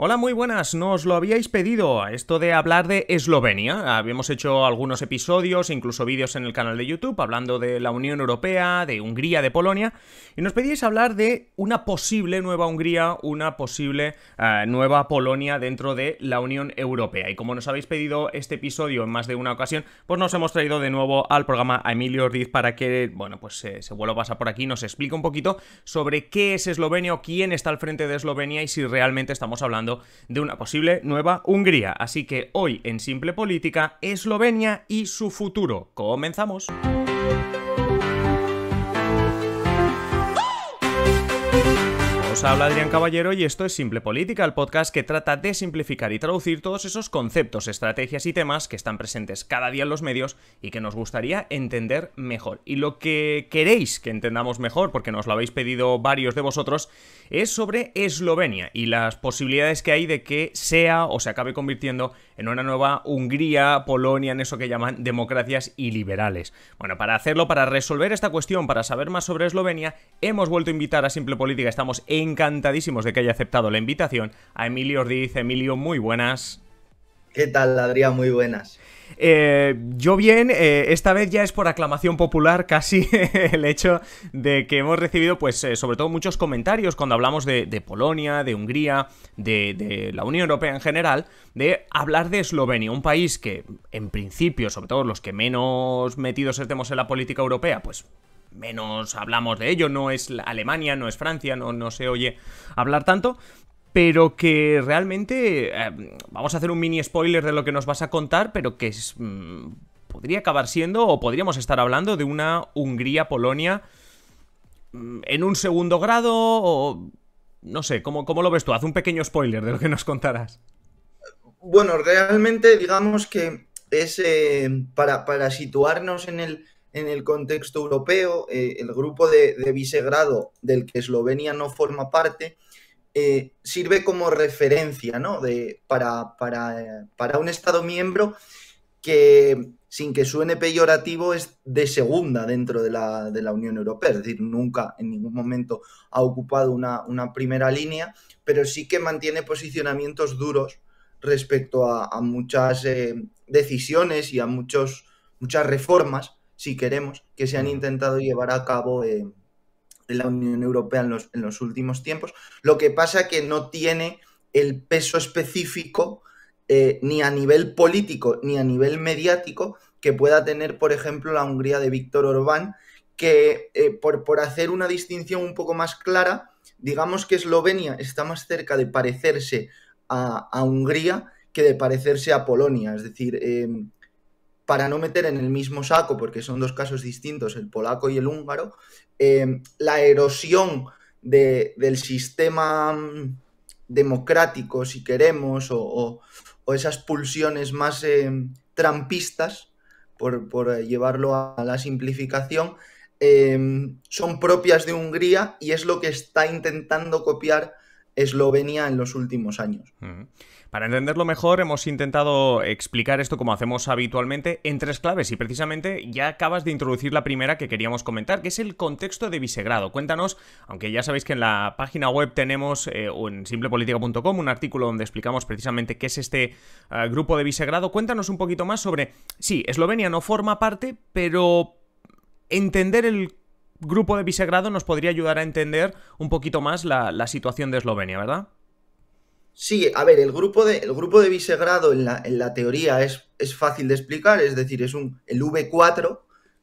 Hola, muy buenas, nos lo habíais pedido, esto de hablar de Eslovenia. Habíamos hecho algunos episodios, incluso vídeos en el canal de YouTube, hablando de la Unión Europea, de Hungría, de Polonia, y nos pedíais hablar de una posible nueva Hungría, una posible eh, nueva Polonia dentro de la Unión Europea. Y como nos habéis pedido este episodio en más de una ocasión, pues nos hemos traído de nuevo al programa a Emilio Ortiz para que, bueno, pues eh, se vuelva a pasar por aquí, nos explique un poquito sobre qué es Eslovenia, quién está al frente de Eslovenia y si realmente estamos hablando de una posible nueva Hungría. Así que hoy en Simple Política, Eslovenia y su futuro. Comenzamos. Os habla Adrián Caballero y esto es Simple Política, el podcast que trata de simplificar y traducir todos esos conceptos, estrategias y temas que están presentes cada día en los medios y que nos gustaría entender mejor. Y lo que queréis que entendamos mejor, porque nos lo habéis pedido varios de vosotros, es sobre Eslovenia y las posibilidades que hay de que sea o se acabe convirtiendo en una nueva Hungría, Polonia, en eso que llaman democracias y liberales. Bueno, para hacerlo, para resolver esta cuestión, para saber más sobre Eslovenia, hemos vuelto a invitar a Simple Política, estamos encantadísimos de que haya aceptado la invitación, a Emilio Ordiz. Emilio, muy buenas. ¿Qué tal, Adrián? Muy buenas. Eh, yo bien, eh, esta vez ya es por aclamación popular casi el hecho de que hemos recibido, pues, eh, sobre todo muchos comentarios cuando hablamos de, Polonia, de Hungría, de, la Unión Europea en general, de hablar de Eslovenia, un país que, en principio, sobre todo los que menos metidos estemos en la política europea, pues menos hablamos de ello, no es Alemania, no es Francia, no, no se oye hablar tanto, pero que realmente, em, vamos a hacer un mini spoiler de lo que nos vas a contar, pero que mm, podría acabar siendo, o podríamos estar hablando de una Hungría-Polonia mm, en un segundo grado, o no sé, ¿cómo, ¿cómo lo ves tú? Haz un pequeño spoiler de lo que nos contarás. Bueno, realmente digamos que es eh, para, situarnos en el, contexto europeo, eh, el grupo de, de, del que Eslovenia no forma parte, eh, sirve como referencia ¿no? de, para, para, para, un Estado miembro que, sin que suene peyorativo, es de segunda dentro de la, de la Unión Europea. Es decir, nunca en ningún momento ha ocupado una, primera línea, pero sí que mantiene posicionamientos duros respecto a, muchas eh, decisiones y a muchos, muchas reformas, si queremos, que se han intentado llevar a cabo. en de la Unión Europea en los, en los últimos tiempos. Lo que pasa que no tiene el peso específico eh, ni a nivel político ni a nivel mediático que pueda tener, por ejemplo, la Hungría de Víctor Orbán, que eh, por, hacer una distinción un poco más clara, digamos que Eslovenia está más cerca de parecerse a, Hungría que de parecerse a Polonia. Es decir, em, para no meter en el mismo saco, porque son dos casos distintos, el polaco y el húngaro, eh, la erosión del sistema mm, democrático, si queremos, o, esas pulsiones más eh, trampistas, por, eh, llevarlo a la simplificación, son propias de Hungría y es lo que está intentando copiar Eslovenia en los últimos años. Mm. Para entenderlo mejor, hemos intentado explicar esto como hacemos habitualmente en tres claves y precisamente ya acabas de introducir la primera que queríamos comentar, que es el contexto de Visegrado. Cuéntanos, aunque ya sabéis que en la página web tenemos eh, o en simplepolitica.com, un artículo donde explicamos precisamente qué es este eh, grupo de Visegrado, cuéntanos un poquito más sobre, sí, Eslovenia no forma parte, pero entender el grupo de Visegrado nos podría ayudar a entender un poquito más la situación de Eslovenia, ¿verdad? Sí, a ver, el grupo de, el grupo de en la, en la teoría es, es, fácil de explicar, es decir, es un, el V4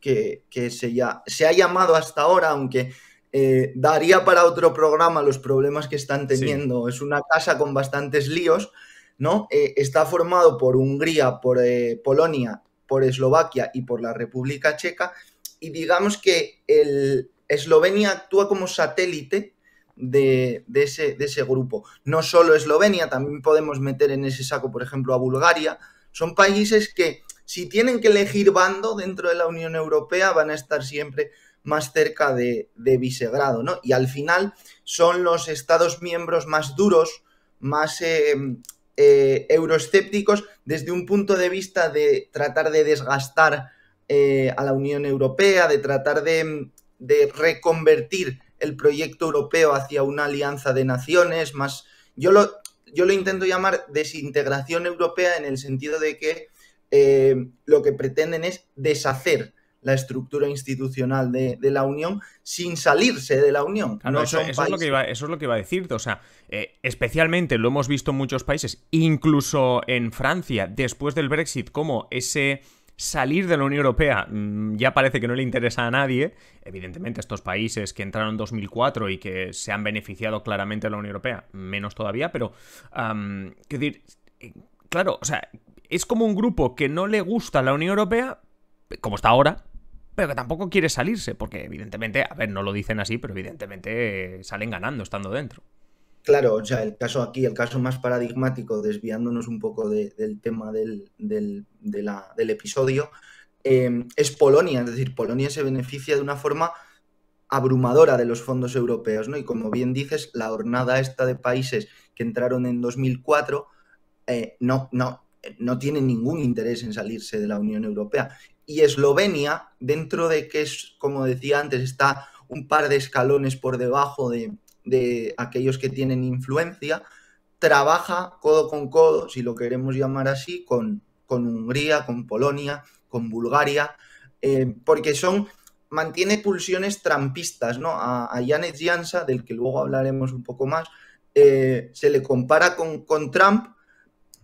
que, se, ya, se ha llamado hasta ahora, aunque eh, daría para otro programa los problemas que están teniendo. Es una casa con bastantes líos, ¿no? Eh, está formado por Hungría, por eh, Polonia, por Eslovaquia y por la República Checa. Y digamos que el, Eslovenia actúa como satélite de, ese, de ese grupo. No solo Eslovenia, también podemos meter en ese saco, por ejemplo, a Bulgaria. Son países que si tienen que elegir bando dentro de la Unión Europea van a estar siempre más cerca de, de Visegrado, ¿no? Y al final son los estados miembros más duros, más eh, eh euroescépticos desde un punto de vista de tratar de desgastar eh, a la Unión Europea, de tratar de, de reconvertir el proyecto europeo hacia una alianza de naciones, más... Yo lo, yo lo intento llamar desintegración europea en el sentido de que eh, lo que pretenden es deshacer la estructura institucional de, la Unión sin salirse de la Unión. eso, es lo que iba, a decir. O sea, eh, especialmente lo hemos visto en muchos países, incluso en Francia, después del Brexit, como ese salir de la Unión Europea mm, ya parece que no le interesa a nadie. Evidentemente, estos países que entraron en 2004 y que se han beneficiado claramente de la Unión Europea, menos todavía, pero... decir, eh, claro, o sea, es como un grupo que no le gusta la Unión Europea, como está ahora, pero que tampoco quiere salirse, porque evidentemente, a ver, no lo dicen así, pero evidentemente eh, salen ganando estando dentro claro, ya el caso aquí, el caso más paradigmático, desviándonos un poco del tema del, episodio, em, es Polonia. Es decir, Polonia se beneficia de una forma abrumadora de los fondos europeos, ¿no? Y como bien dices, la hornada esta de países que entraron en 2004 eh, no, no, no ningún interés en salirse de la Unión Europea. Y Eslovenia, dentro de que es, como decía antes, está un par de escalones por debajo de, de aquellos que tienen influencia, trabaja codo con codo, si lo queremos llamar así, con, Hungría, con Polonia, con Bulgaria, eh, porque son mantiene pulsiones trampistas, ¿no? A, a Janet Jansa, del que luego hablaremos un poco más, eh, se le compara con, con Trump,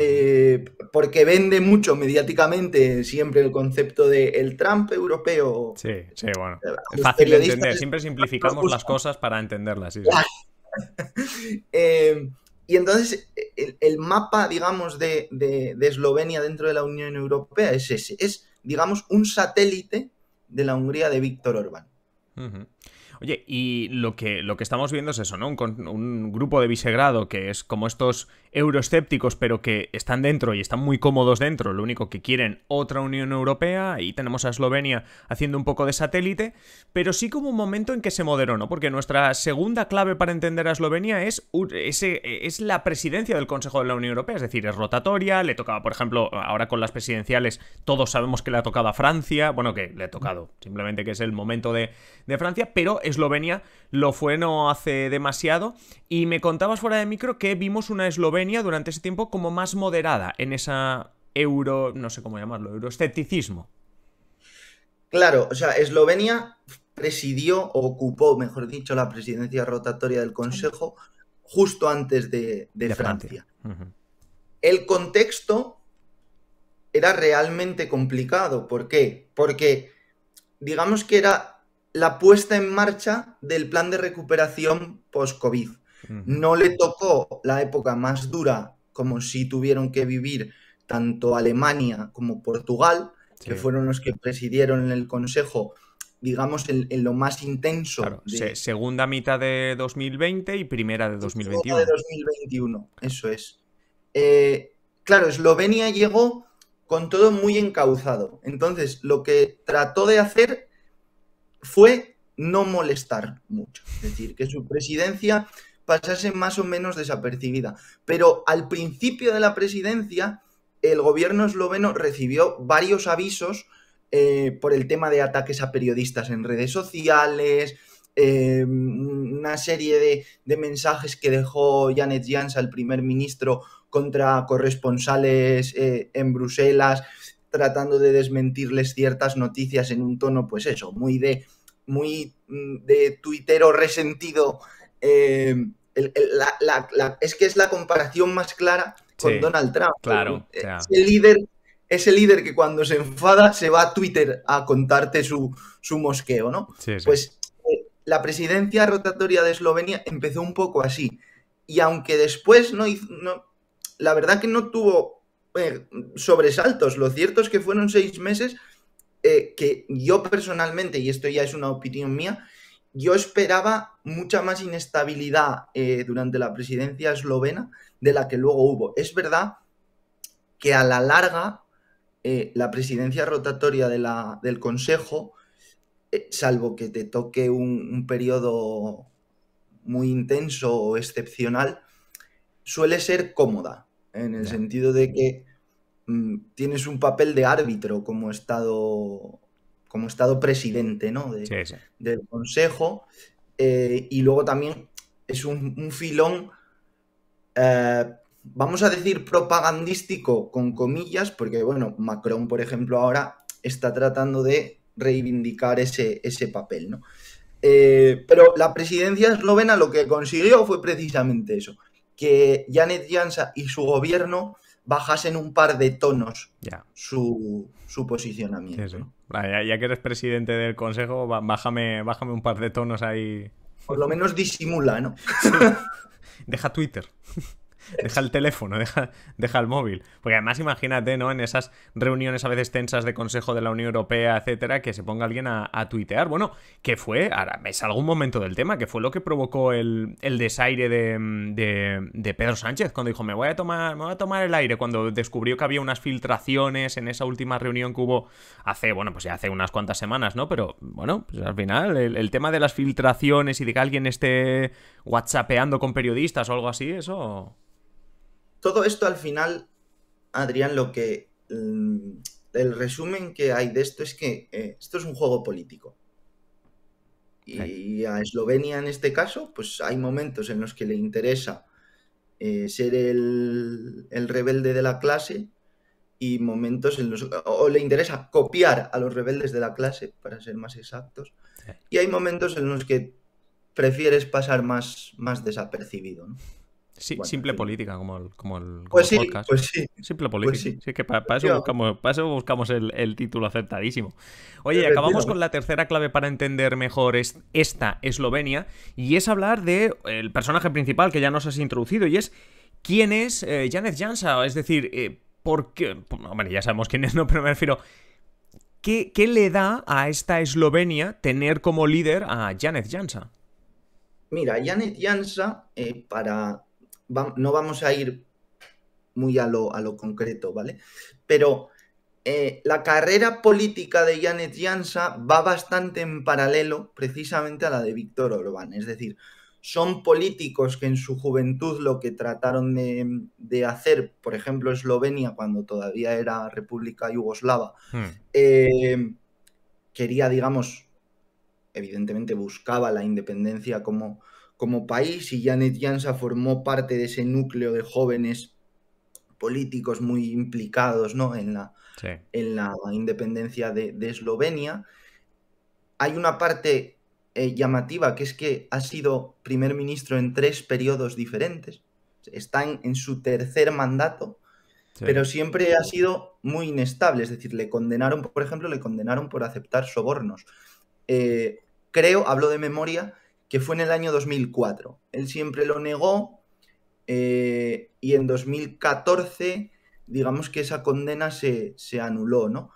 eh, porque vende mucho mediáticamente siempre el concepto de el Trump europeo. Sí, sí, bueno. Eh, fácil de entender, siempre simplificamos las cosas para entenderlas. Eh, y entonces el, mapa, digamos, de, Eslovenia dentro de la Unión Europea es ese, es, digamos, un satélite de la Hungría de Víctor Orbán. Oye, y lo que, lo que estamos viendo es eso, ¿no? Un, un grupo de Visegrado que es como estos euroescépticos, pero que están dentro y están muy cómodos dentro. Lo único que quieren otra Unión Europea. Ahí tenemos a Eslovenia haciendo un poco de satélite. Pero sí como un momento en que se moderó, ¿no? Porque nuestra segunda clave para entender a Eslovenia es, ese, es la presidencia del Consejo de la Unión Europea. Es decir, es rotatoria. Le tocaba, por ejemplo, ahora con las presidenciales, todos sabemos que le ha tocado a Francia. Bueno, que le ha tocado. Simplemente que es el momento de, de Francia. Pero Eslovenia lo fue no hace demasiado. Y me contabas fuera de micro que vimos una Eslovenia durante ese tiempo como más moderada en esa euro, no sé cómo llamarlo, euroescepticismo. Claro, o sea, Eslovenia presidió o ocupó, mejor dicho, la presidencia rotatoria del Consejo justo antes de, Francia. El contexto era realmente complicado. ¿Por qué? Porque digamos que era la puesta en marcha del plan de recuperación post-COVID. No le tocó la época más dura como si tuvieron que vivir tanto Alemania como Portugal, que fueron los que presidieron en el Consejo, digamos, en, lo más intenso. segunda mitad de 2020 y primera de 2021. de 2021, eso es. Eh, claro, Eslovenia llegó con todo muy encauzado. Entonces, lo que trató de hacer fue no molestar mucho, es decir, que su presidencia pasase más o menos desapercibida. Pero al principio de la presidencia, el gobierno esloveno recibió varios avisos eh, por el tema de ataques a periodistas en redes sociales, eh, una serie de, mensajes que dejó Janet Jans al primer ministro contra corresponsales eh, en Bruselas tratando de desmentirles ciertas noticias en un tono, pues eso, muy de, muy mm, de tuitero resentido. Eh, es que es la comparación más clara con Donald Trump. Claro. el eh, líder ese líder que cuando se enfada se va a Twitter a contarte su, su mosqueo, ¿no? Pues eh, la presidencia rotatoria de Eslovenia empezó un poco así. Y aunque después no hizo. No, la verdad que no tuvo sobresaltos. Lo cierto es que fueron seis meses eh, que yo personalmente, y esto ya es una opinión mía, yo esperaba mucha más inestabilidad eh, durante la presidencia eslovena de la que luego hubo. Es verdad que a la larga eh, la presidencia rotatoria de la, del Consejo, salvo que te toque un, un periodo muy intenso o excepcional, suele ser cómoda, en el sentido de que Mm, tienes un papel de árbitro como Estado, como estado presidente del Consejo. Eh, y luego también es un, filón, eh, vamos a decir, propagandístico, con comillas, porque, bueno, Macron, por ejemplo, ahora está tratando de reivindicar ese, ese papel, eh, pero la presidencia eslovena lo que consiguió fue precisamente eso, que Janet Jansa y su gobierno bajas en un par de tonos su, su, posicionamiento. Ya, que eres presidente del consejo, bájame, bájame un par de tonos ahí. Por lo menos disimula, ¿no? Deja Twitter. deja el teléfono, deja, deja el móvil. Porque además imagínate, ¿no? En esas reuniones a veces tensas de Consejo de la Unión Europea, etcétera, que se ponga alguien a, tuitear. Bueno, que fue, ahora es algún momento del tema, que fue lo que provocó el, el desaire de, de, Pedro Sánchez cuando dijo, me voy, a tomar, a tomar el aire, cuando descubrió que había unas filtraciones en esa última reunión que hubo hace, bueno, pues ya hace unas cuantas semanas, ¿no? Pero bueno, pues al final el, tema de las filtraciones y de que alguien esté whatsappeando con periodistas o algo así, eso todo esto al final, Adrián, lo que... Mm, el, resumen que hay de esto es que eh, esto es un juego político. Y a Eslovenia en este caso, pues hay momentos en los que le interesa eh, ser el, rebelde de la clase y momentos en los o le interesa copiar a los rebeldes de la clase, para ser más exactos, y hay momentos en los que prefieres pasar más, más desapercibido. ¿no? simple política, como el, como el pues podcast. Pues sí. Simple pues política. sí. que para, eso buscamos, el, título aceptadísimo. Oye, acabamos con la tercera clave para entender mejor es, esta Eslovenia, y es hablar del eh, el personaje principal que ya nos has introducido, y es quién es eh, Janet Jansa, es decir, eh, por qué. Bueno, pues, ya sabemos quién es, no, pero me refiero. ¿Qué, le da a esta Eslovenia tener como líder a Janet Jansa? Mira, Janet Jansa, para no vamos a ir muy a lo, a lo concreto, ¿vale? Pero eh, la carrera política de Janet Jansa va bastante en paralelo precisamente a la de Víctor Orbán. Es decir, son políticos que en su juventud lo que trataron de, hacer, por ejemplo, Eslovenia, cuando todavía era República Yugoslava, hmm. eh, quería, digamos, evidentemente buscaba la independencia como, como país y Janet Jansa formó parte de ese núcleo de jóvenes políticos muy implicados ¿no? en, la, en la independencia de, Eslovenia. Hay una parte eh, llamativa que es que ha sido primer ministro en tres periodos diferentes. Está en, su tercer mandato, pero siempre ha sido muy inestable. Es decir, le condenaron, por ejemplo, le condenaron por aceptar sobornos. Eh, creo, hablo de memoria, que fue en el año 2004. Él siempre lo negó eh, y en 2014, digamos que esa condena se, anuló, ¿no?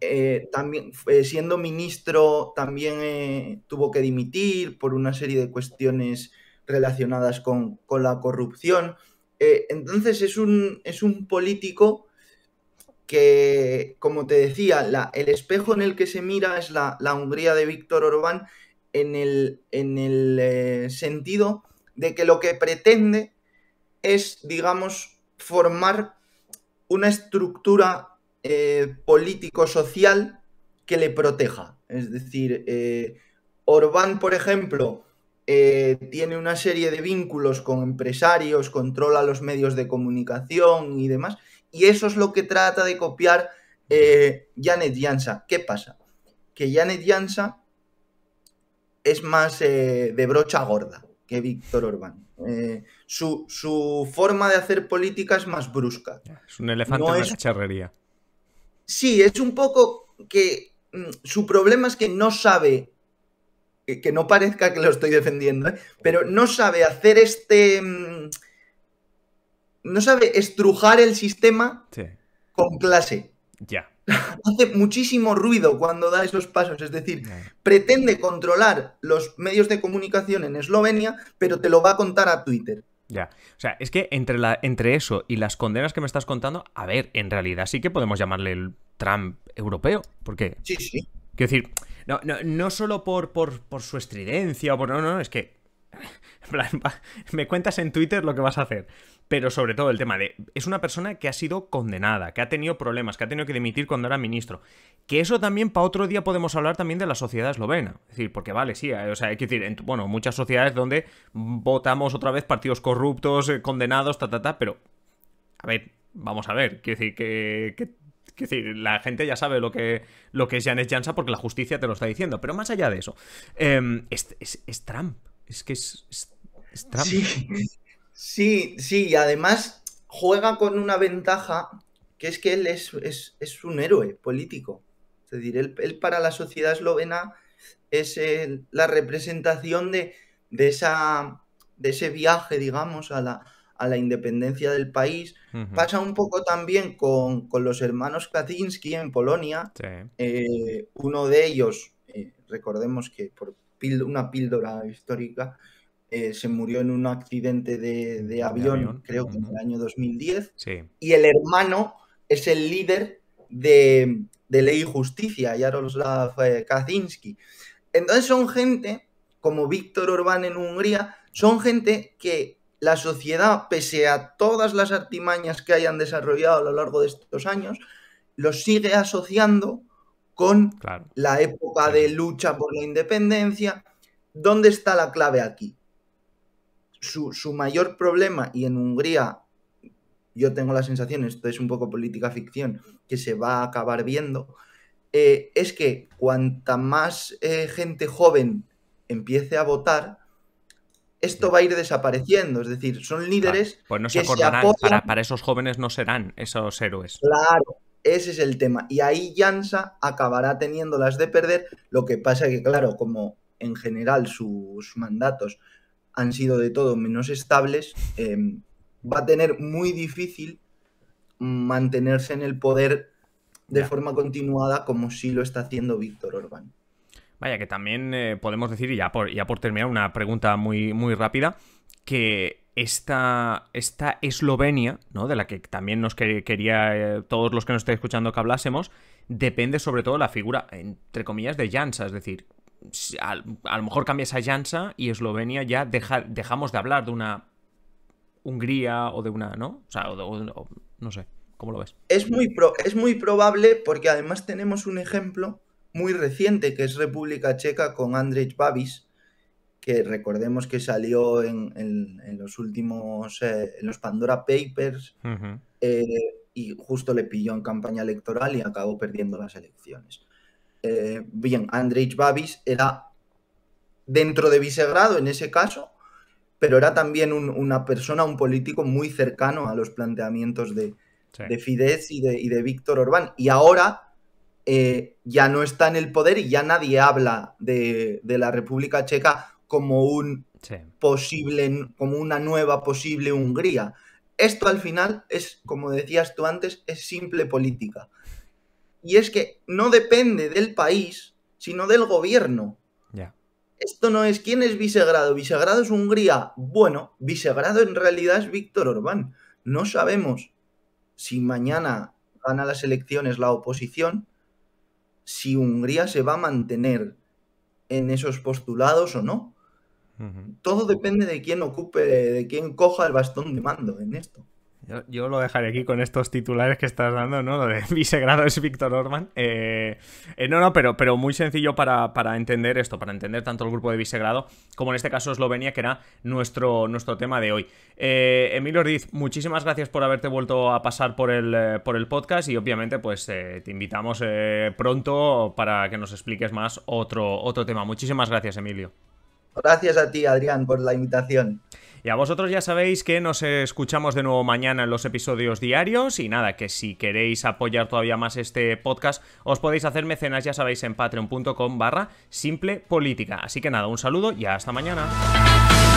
Eh, también eh, siendo ministro también tuvo que dimitir por una serie de cuestiones relacionadas con, la corrupción. entonces es un, es un político que, como te decía, la, el espejo en el que se mira es la, la Hungría de Víctor Orbán, en el, en el eh, sentido de que lo que pretende es, digamos, formar una estructura eh, político-social que le proteja. Es decir, eh, Orbán, por ejemplo, tiene una serie de vínculos con empresarios, controla los medios de comunicación y demás, y eso es lo que trata de copiar Janet Jansa. ¿Qué pasa? Que Janet Jansa es más eh, de brocha gorda que Víctor Orbán. Eh, su, forma de hacer política es más brusca. Es un elefante de charrería Sí, es un poco que mm, su problema es que no sabe, que, no parezca que lo estoy defendiendo, ¿eh? pero no sabe hacer este... Mm, no sabe estrujar el sistema con clase. Ya hace muchísimo ruido cuando da esos pasos, es decir, pretende controlar los medios de comunicación en Eslovenia, pero te lo va a contar a Twitter. Ya. O sea, es que entre, la, entre eso y las condenas que me estás contando, a ver, en realidad sí que podemos llamarle el Trump europeo. ¿Por qué? Sí, sí. Quiero decir, no, no, solo por, por, por su estridencia o por. No, no, es que me cuentas en Twitter lo que vas a hacer. Pero sobre todo el tema de. Es una persona que ha sido condenada, que ha tenido problemas, que ha tenido que dimitir cuando era ministro. Que eso también para otro día podemos hablar también de la sociedad eslovena. Es decir, porque vale, sí, eh, o sea, hay que decir, en, bueno, muchas sociedades donde votamos otra vez partidos corruptos, eh, condenados, ta, ta, ta, pero. A ver, vamos a ver. Quiero decir, que, decir, la gente ya sabe lo que, lo que es Janes Jansa porque la justicia te lo está diciendo. Pero más allá de eso, em, es Trump. Es que es, Sí, sí, y además juega con una ventaja que es que él es, un héroe político. Es decir, él, para la sociedad eslovena es la representación de, esa, de ese viaje, digamos, a la, a la independencia del país. Pasa un poco también con, los hermanos Kaczynski en Polonia. Eh, uno de ellos, eh, recordemos que por una píldora histórica, eh, se murió en un accidente de, avión, creo que en el año 2010. Y el hermano es el líder de, de Ley y Justicia, Jaroslav eh, Kaczynski. Entonces son gente, como Víctor Orbán en Hungría, son gente que la sociedad, pese a todas las artimañas que hayan desarrollado a lo largo de estos años, los sigue asociando con la época de lucha por la independencia. ¿Dónde está la clave aquí? Su, mayor problema, y en Hungría yo tengo la sensación, esto es un poco política ficción, que se va a acabar viendo, eh, es que cuanta más eh, gente joven empiece a votar, esto va a ir desapareciendo. Es decir, son líderes. pues no se acordarán, para, para, esos jóvenes no serán esos héroes. Claro, ese es el tema. Y ahí Jansa acabará teniéndolas de perder. Lo que pasa que, claro, como en general sus mandatos han sido de todo menos estables, em, va a tener muy difícil mantenerse en el poder de forma continuada como sí lo está haciendo Víctor Orbán. Vaya, que también eh, podemos decir, y ya por, ya terminar, una pregunta muy, muy rápida, que esta, esta Eslovenia, ¿no? de la que también nos quería eh, todos los que nos estéis escuchando que hablásemos, depende sobre todo de la figura, entre comillas, de Jansa. Es decir, a, lo mejor cambia esa Jansa y Eslovenia ya dejamos de hablar de una Hungría o de una, ¿no? O sea, no sé, ¿cómo lo ves? Es muy, es muy probable porque además tenemos un ejemplo muy reciente que es República Checa con Andrej Babis, que recordemos que salió en, los últimos, eh, los Pandora Papers, eh, y justo le pilló en campaña electoral y acabó perdiendo las elecciones. Eh, bien, Andrej Babis era dentro de Visegrado en ese caso, pero era también una persona, un político muy cercano a los planteamientos de, Fidesz y de, Víctor Orbán. Y ahora ya no está en el poder y ya nadie habla de, de, la República Checa como un posible, como una nueva posible Hungría. Esto al final es, como decías tú antes, es simple política. Y es que no depende del país, sino del gobierno. Esto no es quién es Visegrado. Visegrado es Hungría. Bueno, Visegrado en realidad es Víctor Orbán. No sabemos si mañana gana las elecciones la oposición, si Hungría se va a mantener en esos postulados o no. Todo depende de quién ocupe, de quién coja el bastón de mando en esto. Yo, lo dejaré aquí con estos titulares que estás dando, ¿no? Lo de vicegrado es Víctor Orman. Eh, eh, no, no, pero, pero muy sencillo para, entender esto, para entender tanto el grupo de visegrado como en este caso Eslovenia, que era nuestro, nuestro tema de hoy. Eh, Emilio Ortiz, muchísimas gracias por haberte vuelto a pasar por el, por el podcast y obviamente pues te invitamos pronto para que nos expliques más otro, otro tema. Muchísimas gracias, Emilio. Gracias a ti, Adrián, por la invitación. Y a vosotros ya sabéis que nos escuchamos de nuevo mañana en los episodios diarios y nada, que si queréis apoyar todavía más este podcast, os podéis hacer mecenas, ya sabéis, en patreon.com barra simple política. Así que nada, un saludo y hasta mañana.